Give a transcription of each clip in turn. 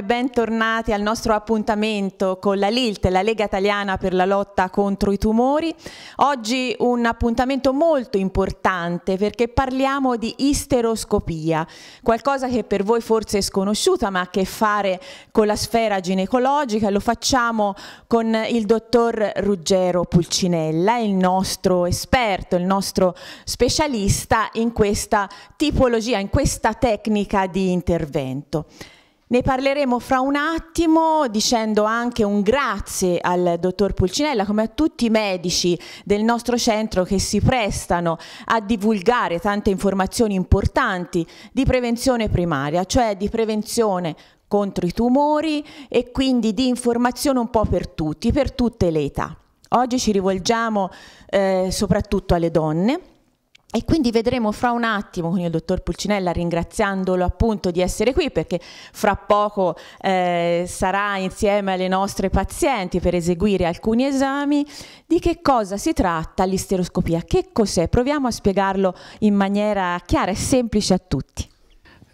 e bentornati al nostro appuntamento con la LILT, la Lega Italiana per la lotta contro i tumori. Oggi un appuntamento molto importante perché parliamo di isteroscopia, qualcosa che per voi forse è sconosciuta ma ha a che fare con la sfera ginecologica. Lo facciamo con il dottor Ruggero Pulcinella, il nostro esperto, il nostro specialista in questa tipologia, in questa tecnica di intervento. Ne parleremo fra un attimo dicendo anche un grazie al dottor Pulcinella come a tutti i medici del nostro centro che si prestano a divulgare tante informazioni importanti di prevenzione primaria, cioè di prevenzione contro i tumori e quindi di informazione un po' per tutti, per tutte le età. Oggi ci rivolgiamo eh, soprattutto alle donne e quindi vedremo fra un attimo con il dottor Pulcinella, ringraziandolo appunto di essere qui, perché fra poco eh, sarà insieme alle nostre pazienti per eseguire alcuni esami, di che cosa si tratta l'isteroscopia, che cos'è? Proviamo a spiegarlo in maniera chiara e semplice a tutti.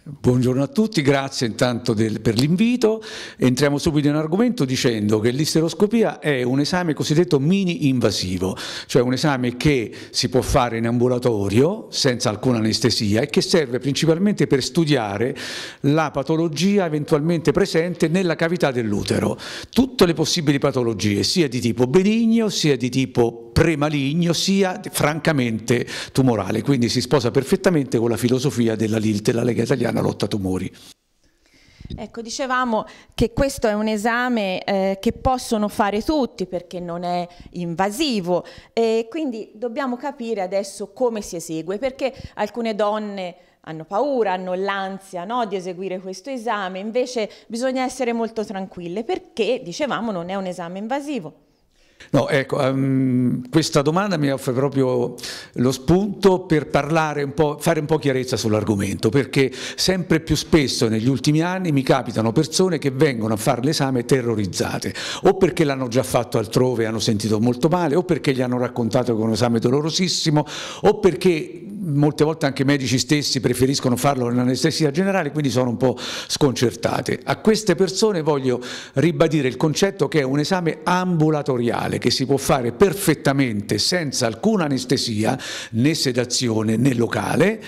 Buongiorno a tutti, grazie intanto del, per l'invito. Entriamo subito in argomento dicendo che l'isteroscopia è un esame cosiddetto mini-invasivo, cioè un esame che si può fare in ambulatorio senza alcuna anestesia e che serve principalmente per studiare la patologia eventualmente presente nella cavità dell'utero. Tutte le possibili patologie, sia di tipo benigno sia di tipo premaligno sia francamente tumorale, quindi si sposa perfettamente con la filosofia della LILT, la Lega Italiana Lotta Tumori. Ecco, dicevamo che questo è un esame eh, che possono fare tutti perché non è invasivo e quindi dobbiamo capire adesso come si esegue perché alcune donne hanno paura, hanno l'ansia no, di eseguire questo esame, invece bisogna essere molto tranquille perché, dicevamo, non è un esame invasivo. No, ecco, um, questa domanda mi offre proprio lo spunto per parlare un po', fare un po' chiarezza sull'argomento, perché sempre più spesso negli ultimi anni mi capitano persone che vengono a fare l'esame terrorizzate, o perché l'hanno già fatto altrove e hanno sentito molto male, o perché gli hanno raccontato che è un esame dolorosissimo, o perché molte volte anche i medici stessi preferiscono farlo nell'anestesia generale, quindi sono un po' sconcertate. A queste persone voglio ribadire il concetto che è un esame ambulatoriale che si può fare perfettamente senza alcuna anestesia né sedazione né locale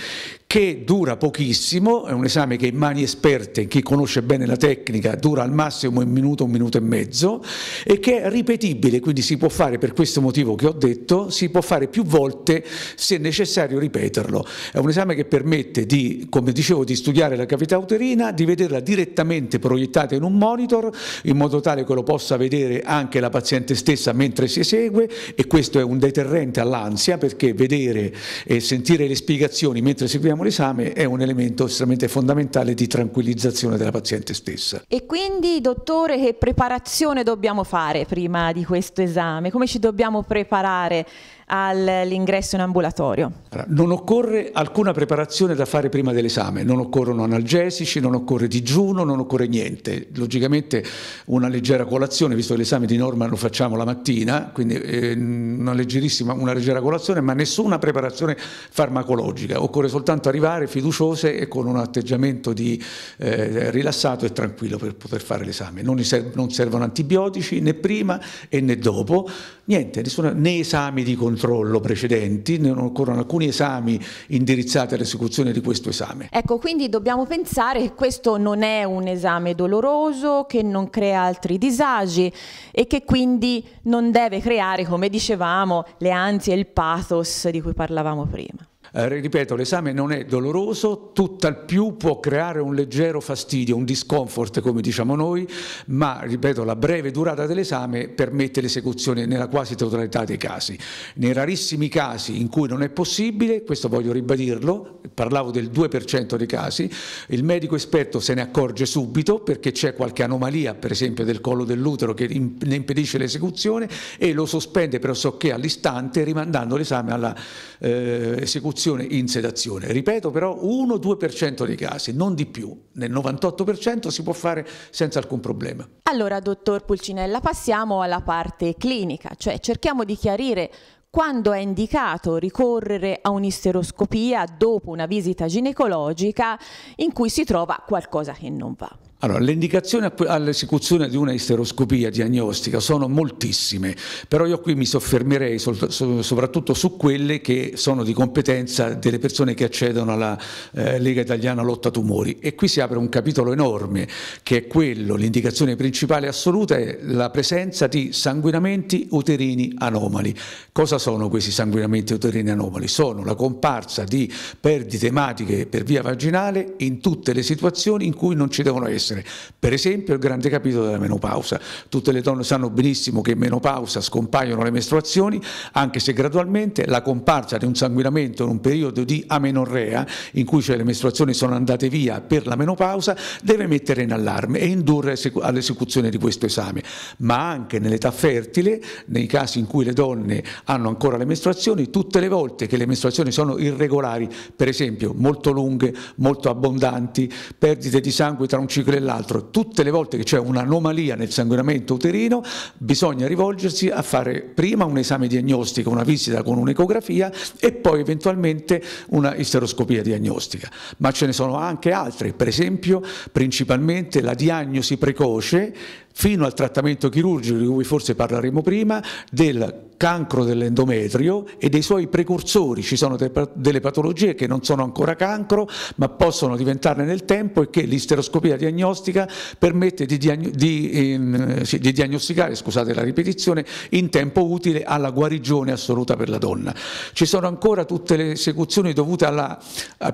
che dura pochissimo, è un esame che in mani esperte, chi conosce bene la tecnica, dura al massimo un minuto, un minuto e mezzo e che è ripetibile, quindi si può fare per questo motivo che ho detto, si può fare più volte se necessario ripeterlo. È un esame che permette di, come dicevo, di studiare la cavità uterina, di vederla direttamente proiettata in un monitor in modo tale che lo possa vedere anche la paziente stessa mentre si esegue e questo è un deterrente all'ansia perché vedere e sentire le spiegazioni mentre seguiamo facciamo l'esame è un elemento estremamente fondamentale di tranquillizzazione della paziente stessa. E quindi, dottore, che preparazione dobbiamo fare prima di questo esame? Come ci dobbiamo preparare? all'ingresso in ambulatorio? Non occorre alcuna preparazione da fare prima dell'esame, non occorrono analgesici, non occorre digiuno, non occorre niente. Logicamente una leggera colazione, visto che l'esame di norma lo facciamo la mattina, quindi eh, una leggerissima, una leggera colazione, ma nessuna preparazione farmacologica. Occorre soltanto arrivare fiduciose e con un atteggiamento di, eh, rilassato e tranquillo per poter fare l'esame. Non, serv non servono antibiotici né prima e né dopo niente, nessuna, né esami di controllo precedenti, né occorrono alcuni esami indirizzati all'esecuzione di questo esame. Ecco, quindi dobbiamo pensare che questo non è un esame doloroso, che non crea altri disagi e che quindi non deve creare, come dicevamo, le ansie e il pathos di cui parlavamo prima. Eh, ripeto, l'esame non è doloroso, tutt'al più può creare un leggero fastidio, un discomfort come diciamo noi, ma ripeto, la breve durata dell'esame permette l'esecuzione nella quasi totalità dei casi. Nei rarissimi casi in cui non è possibile, questo voglio ribadirlo, parlavo del 2% dei casi, il medico esperto se ne accorge subito perché c'è qualche anomalia, per esempio del collo dell'utero che ne impedisce l'esecuzione e lo sospende però so che all'istante rimandando l'esame alla eh, esecuzione soluzione in sedazione. Ripeto però 1-2% dei casi, non di più. Nel 98% si può fare senza alcun problema. Allora, dottor Pulcinella, passiamo alla parte clinica, cioè cerchiamo di chiarire quando è indicato ricorrere a un'isteroscopia dopo una visita ginecologica in cui si trova qualcosa che non va. Allora, le indicazioni all'esecuzione di una isteroscopia diagnostica sono moltissime, però io qui mi soffermerei soprattutto su quelle che sono di competenza delle persone che accedono alla eh, Lega Italiana Lotta Tumori e qui si apre un capitolo enorme che è quello, l'indicazione principale assoluta è la presenza di sanguinamenti uterini anomali. Cosa sono questi sanguinamenti uterini anomali? Sono la comparsa di perdite ematiche per via vaginale in tutte le situazioni in cui non ci devono essere essere per esempio il grande capitolo della menopausa. Tutte le donne sanno benissimo che in menopausa scompaiono le mestruazioni, anche se gradualmente la comparsa di un sanguinamento in un periodo di amenorrea, in cui cioè le mestruazioni sono andate via per la menopausa, deve mettere in allarme e indurre all'esecuzione di questo esame. Ma anche nell'età fertile, nei casi in cui le donne hanno ancora le mestruazioni, tutte le volte che le mestruazioni sono irregolari, per esempio molto lunghe, molto abbondanti, perdite di sangue tra un ciclo e dell'altro, tutte le volte che c'è un'anomalia nel sanguinamento uterino bisogna rivolgersi a fare prima un esame diagnostico, una visita con un'ecografia e poi eventualmente una isteroscopia diagnostica. Ma ce ne sono anche altre, per esempio principalmente la diagnosi precoce fino al trattamento chirurgico di cui forse parleremo prima, del cancro dell'endometrio e dei suoi precursori. Ci sono delle patologie che non sono ancora cancro, ma possono diventarne nel tempo e che l'isteroscopia diagnostica permette di, diagn di, ehm, sì, di diagnosticare, scusate la ripetizione, in tempo utile alla guarigione assoluta per la donna. Ci sono ancora tutte le esecuzioni dovute alla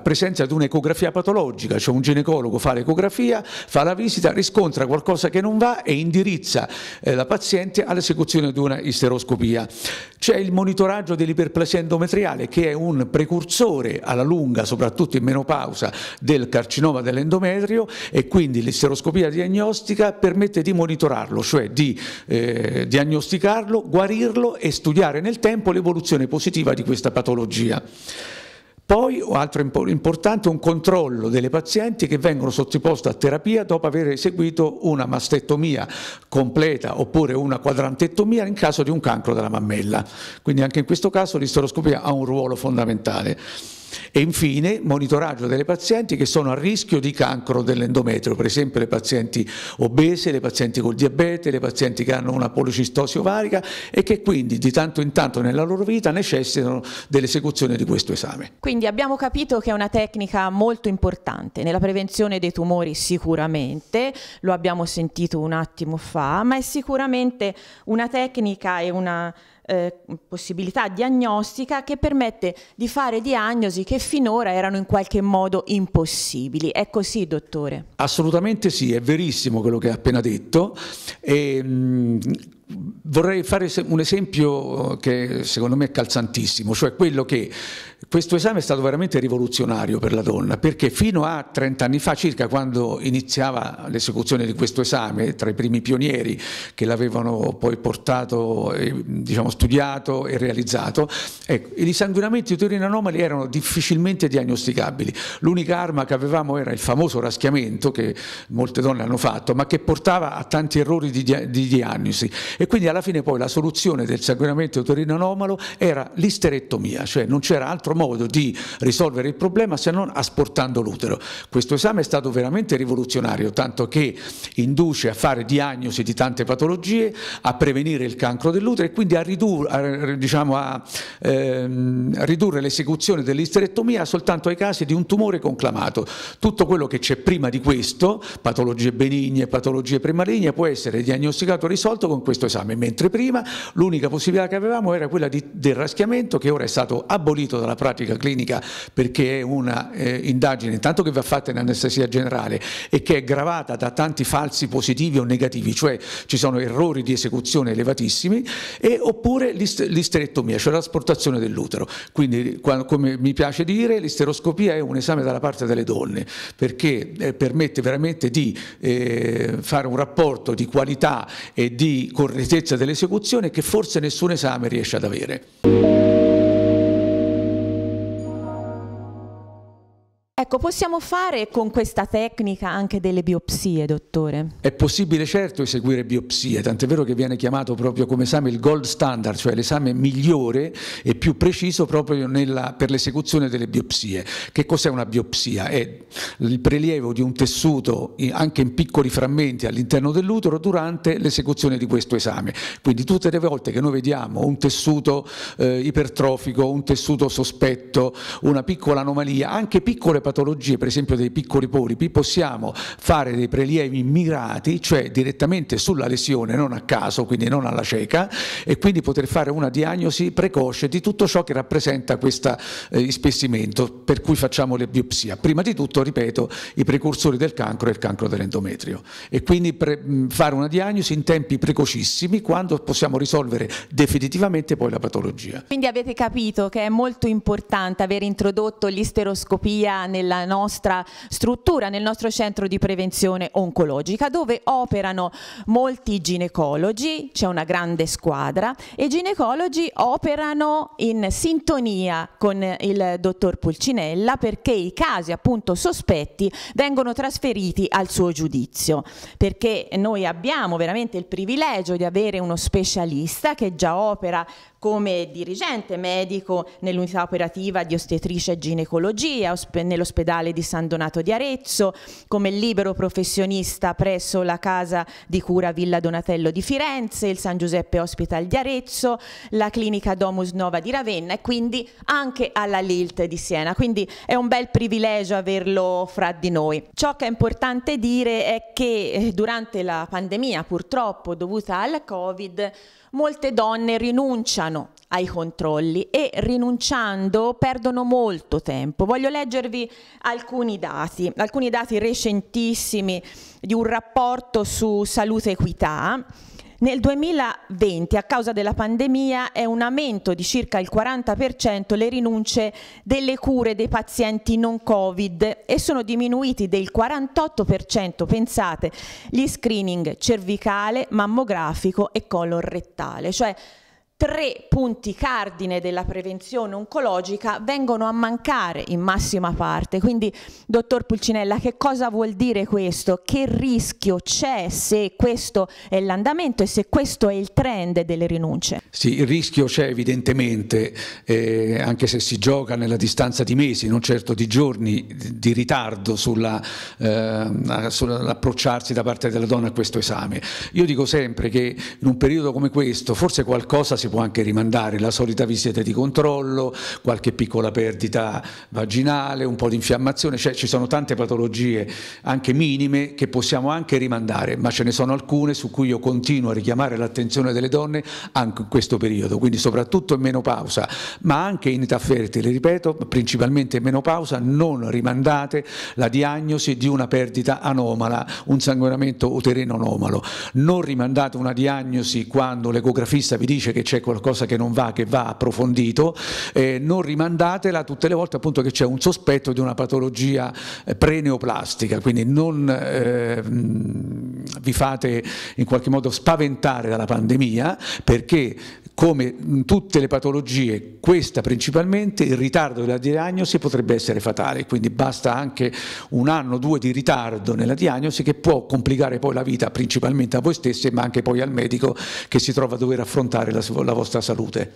presenza di un'ecografia patologica, cioè un ginecologo fa l'ecografia, fa la visita, riscontra qualcosa che non va e indirizza eh, la paziente all'esecuzione di una isteroscopia. C'è il monitoraggio dell'iperplasia endometriale che è un precursore alla lunga, soprattutto in menopausa, del carcinoma dell'endometrio e quindi l'isteroscopia diagnostica permette di monitorarlo, cioè di eh, diagnosticarlo, guarirlo e studiare nel tempo l'evoluzione positiva di questa patologia. Poi, altro importante, un controllo delle pazienti che vengono sottoposte a terapia dopo aver eseguito una mastectomia completa oppure una quadrantectomia in caso di un cancro della mammella. Quindi anche in questo caso l'isteroscopia ha un ruolo fondamentale. E infine monitoraggio delle pazienti che sono a rischio di cancro dell'endometrio, per esempio le pazienti obese, le pazienti col diabete, le pazienti che hanno una policistosi ovarica e che quindi di tanto in tanto nella loro vita necessitano dell'esecuzione di questo esame. Quindi abbiamo capito che è una tecnica molto importante nella prevenzione dei tumori sicuramente, lo abbiamo sentito un attimo fa, ma è sicuramente una tecnica e una eh, possibilità diagnostica che permette di fare diagnosi che finora erano in qualche modo impossibili. È così, dottore? Assolutamente sì, è verissimo quello che ha appena detto. E, mh, vorrei fare un esempio che secondo me è calzantissimo, cioè quello che questo esame è stato veramente rivoluzionario per la donna perché fino a 30 anni fa circa quando iniziava l'esecuzione di questo esame tra i primi pionieri che l'avevano poi portato, diciamo, studiato e realizzato, ecco, i sanguinamenti uterini anomali erano difficilmente diagnosticabili. L'unica arma che avevamo era il famoso raschiamento che molte donne hanno fatto ma che portava a tanti errori di, dia di diagnosi e quindi alla fine poi la soluzione del sanguinamento uterino anomalo era l'isterettomia, cioè non c'era altro altro modo di risolvere il problema se non asportando l'utero. Questo esame è stato veramente rivoluzionario, tanto che induce a fare diagnosi di tante patologie, a prevenire il cancro dell'utero e quindi a ridurre, a, diciamo, a, ehm, ridurre l'esecuzione dell'isterettomia soltanto ai casi di un tumore conclamato. Tutto quello che c'è prima di questo, patologie benigne, patologie premaligne, può essere diagnosticato e risolto con questo esame, mentre prima l'unica possibilità che avevamo era quella di, del raschiamento che ora è stato abolito dalla pratica clinica perché è una eh, indagine intanto che va fatta in anestesia generale e che è gravata da tanti falsi positivi o negativi, cioè ci sono errori di esecuzione elevatissimi, e, oppure l'isterectomia, cioè l'asportazione dell'utero. Quindi, come mi piace dire, l'isteroscopia è un esame dalla parte delle donne perché eh, permette veramente di eh, fare un rapporto di qualità e di correttezza dell'esecuzione che forse nessun esame riesce ad avere. Ecco, possiamo fare con questa tecnica anche delle biopsie, dottore? È possibile certo eseguire biopsie, tant'è vero che viene chiamato proprio come esame il gold standard, cioè l'esame migliore e più preciso proprio nella, per l'esecuzione delle biopsie. Che cos'è una biopsia? È il prelievo di un tessuto anche in piccoli frammenti all'interno dell'utero durante l'esecuzione di questo esame. Quindi tutte le volte che noi vediamo un tessuto eh, ipertrofico, un tessuto sospetto, una piccola anomalia, anche piccole patologie, patologie, per esempio dei piccoli polipi, possiamo fare dei prelievi mirati, cioè direttamente sulla lesione, non a caso, quindi non alla cieca, e quindi poter fare una diagnosi precoce di tutto ciò che rappresenta questo eh, ispessimento, per cui facciamo le biopsie. Prima di tutto, ripeto, i precursori del cancro e il cancro dell'endometrio. E quindi mm, fare una diagnosi in tempi precocissimi, quando possiamo risolvere definitivamente poi la patologia. Quindi avete capito che è molto importante aver introdotto l'isteroscopia nella nella nostra struttura, nel nostro centro di prevenzione oncologica dove operano molti ginecologi, c'è una grande squadra e i ginecologi operano in sintonia con il dottor Pulcinella perché i casi appunto sospetti vengono trasferiti al suo giudizio perché noi abbiamo veramente il privilegio di avere uno specialista che già opera come dirigente medico nell'unità operativa di ostetricia e ginecologia nell'ospedale di San Donato di Arezzo, come libero professionista presso la casa di cura Villa Donatello di Firenze, il San Giuseppe Hospital di Arezzo, la clinica Domus Nova di Ravenna e quindi anche alla Lilt di Siena. Quindi è un bel privilegio averlo fra di noi. Ciò che è importante dire è che eh, durante la pandemia, purtroppo dovuta al Covid, molte donne rinunciano ai controlli e rinunciando perdono molto tempo. Voglio leggervi alcuni dati, alcuni dati recentissimi di un rapporto su salute equità nel 2020, a causa della pandemia, è un aumento di circa il 40% le rinunce delle cure dei pazienti non Covid e sono diminuiti del 48%, pensate, gli screening cervicale, mammografico e colon rettale. Cioè, tre punti cardine della prevenzione oncologica vengono a mancare in massima parte. Quindi, dottor Pulcinella, che cosa vuol dire questo? Che rischio c'è se questo è l'andamento e se questo è il trend delle rinunce? Sì, il rischio c'è evidentemente, eh, anche se si gioca nella distanza di mesi, non certo di giorni, di ritardo eh, sull'approcciarsi eh, sull da parte della donna a questo esame. Io dico sempre che in un periodo come questo forse qualcosa si si può anche rimandare la solita visita di controllo, qualche piccola perdita vaginale, un po' di infiammazione, cioè ci sono tante patologie anche minime che possiamo anche rimandare, ma ce ne sono alcune su cui io continuo a richiamare l'attenzione delle donne anche in questo periodo, quindi soprattutto in menopausa, ma anche in età fertile, ripeto, principalmente in menopausa, non rimandate la diagnosi di una perdita anomala, un sanguinamento uterino anomalo, non rimandate una diagnosi quando l'ecografista vi dice che c'è c'è qualcosa che non va, che va approfondito, eh, non rimandatela tutte le volte appunto che c'è un sospetto di una patologia eh, preneoplastica, quindi non eh, vi fate in qualche modo spaventare dalla pandemia perché come in tutte le patologie, questa principalmente, il ritardo della diagnosi potrebbe essere fatale, quindi basta anche un anno o due di ritardo nella diagnosi che può complicare poi la vita principalmente a voi stessi ma anche poi al medico che si trova a dover affrontare la, la vostra salute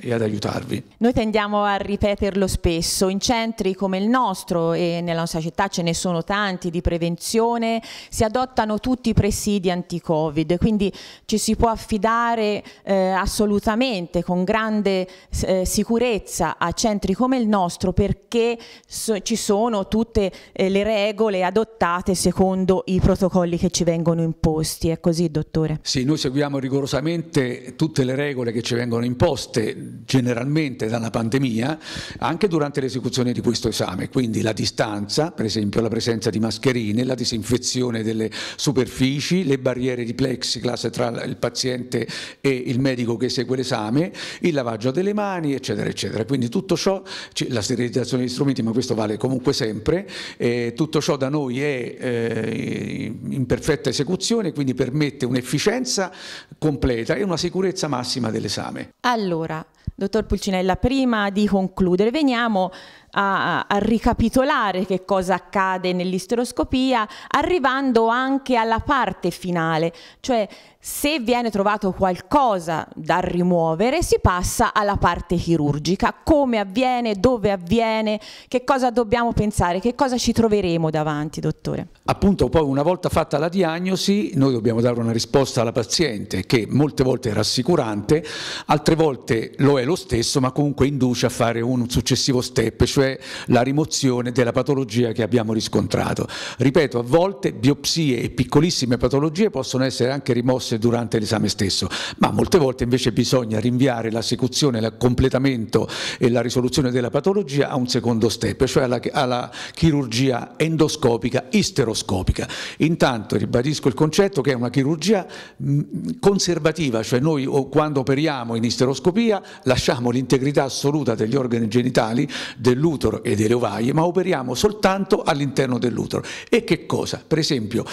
e ad aiutarvi. Noi tendiamo a ripeterlo spesso, in centri come il nostro e nella nostra città ce ne sono tanti di prevenzione, si adottano tutti i presidi anti-covid, quindi ci si può affidare eh, assolutamente con grande eh, sicurezza a centri come il nostro perché so ci sono tutte eh, le regole adottate secondo i protocolli che ci vengono imposti, è così dottore? Sì, noi seguiamo rigorosamente tutte le regole che ci vengono imposte generalmente dalla pandemia anche durante l'esecuzione di questo esame, quindi la distanza, per esempio la presenza di mascherine, la disinfezione delle superfici, le barriere di plexiglass tra il paziente e il medico che segue l'esame, il lavaggio delle mani, eccetera, eccetera. Quindi tutto ciò, la sterilizzazione degli strumenti, ma questo vale comunque sempre, eh, tutto ciò da noi è eh, in perfetta esecuzione, quindi permette un'efficienza completa e una sicurezza massima dell'esame. Allora, Dottor Pulcinella, prima di concludere, veniamo a, a ricapitolare che cosa accade nell'isteroscopia, arrivando anche alla parte finale, cioè se viene trovato qualcosa da rimuovere si passa alla parte chirurgica, come avviene, dove avviene, che cosa dobbiamo pensare, che cosa ci troveremo davanti, dottore. Appunto, poi una volta fatta la diagnosi, noi dobbiamo dare una risposta alla paziente che molte volte è rassicurante, altre volte lo è lo stesso, ma comunque induce a fare un successivo step, cioè cioè la rimozione della patologia che abbiamo riscontrato. Ripeto, a volte biopsie e piccolissime patologie possono essere anche rimosse durante l'esame stesso, ma molte volte invece bisogna rinviare l'esecuzione, il completamento e la risoluzione della patologia a un secondo step, cioè alla, alla chirurgia endoscopica isteroscopica. Intanto ribadisco il concetto che è una chirurgia mm, conservativa, cioè noi quando operiamo in isteroscopia lasciamo l'integrità assoluta degli organi genitali, dell'utero dell'utero e delle ovaie, ma operiamo soltanto all'interno dell'utero. E che cosa? Per esempio,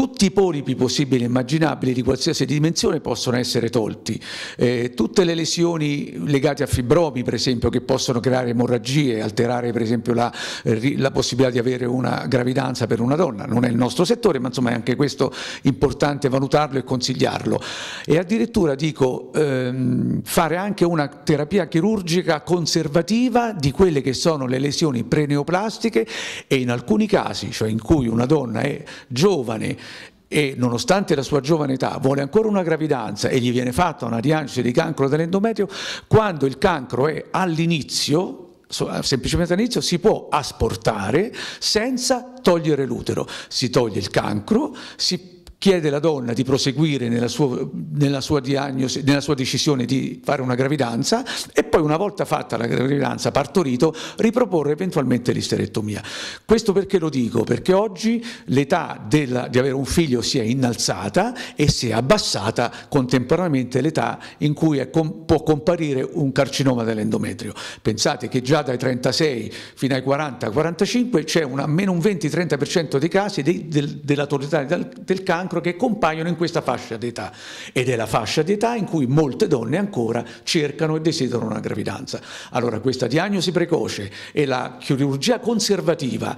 tutti i polipi possibili e immaginabili di qualsiasi dimensione possono essere tolti, eh, tutte le lesioni legate a fibromi per esempio che possono creare emorragie, alterare per esempio la, eh, la, possibilità di avere una gravidanza per una donna, non è il nostro settore ma insomma è anche questo importante valutarlo e consigliarlo e addirittura dico ehm, fare anche una terapia chirurgica conservativa di quelle che sono le lesioni preneoplastiche e in alcuni casi, cioè in cui una donna è giovane, e nonostante la sua giovane età vuole ancora una gravidanza e gli viene fatta una diagnosi di cancro dell'endometrio, quando il cancro è all'inizio, semplicemente all'inizio, si può asportare senza togliere l'utero. Si toglie il cancro, si chiede alla donna di proseguire nella sua, nella sua, diagnosi, nella sua decisione di fare una gravidanza e poi una volta fatta la gravidanza partorito riproporre eventualmente l'isterectomia. Questo perché lo dico? Perché oggi l'età di avere un figlio si è innalzata e si è abbassata contemporaneamente l'età in cui è, com, può comparire un carcinoma dell'endometrio. Pensate che già dai 36 fino ai 40-45 c'è un almeno un 20-30% dei casi di, del, della totalità del, del cancro che compaiono in questa fascia d'età ed è la fascia d'età in cui molte donne ancora cercano e desiderano una una gravidanza. Allora questa diagnosi precoce e la chirurgia conservativa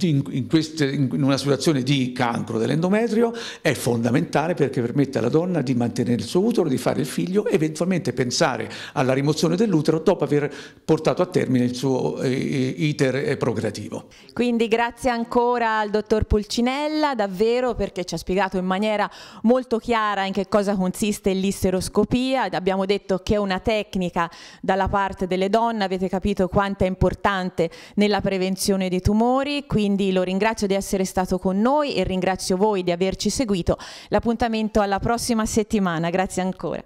in, queste, in una situazione di cancro dell'endometrio è fondamentale perché permette alla donna di mantenere il suo utero, di fare il figlio, eventualmente pensare alla rimozione dell'utero dopo aver portato a termine il suo eh, eh, iter eh, procreativo. Quindi grazie ancora al dottor Pulcinella davvero perché ci ha spiegato in maniera molto chiara in che cosa consiste l'isteroscopia, abbiamo detto che è una tecnica dalla parte delle donne, avete capito quanto è importante nella prevenzione dei tumori, quindi lo ringrazio di essere stato con noi e ringrazio voi di averci seguito. L'appuntamento alla prossima settimana, grazie ancora.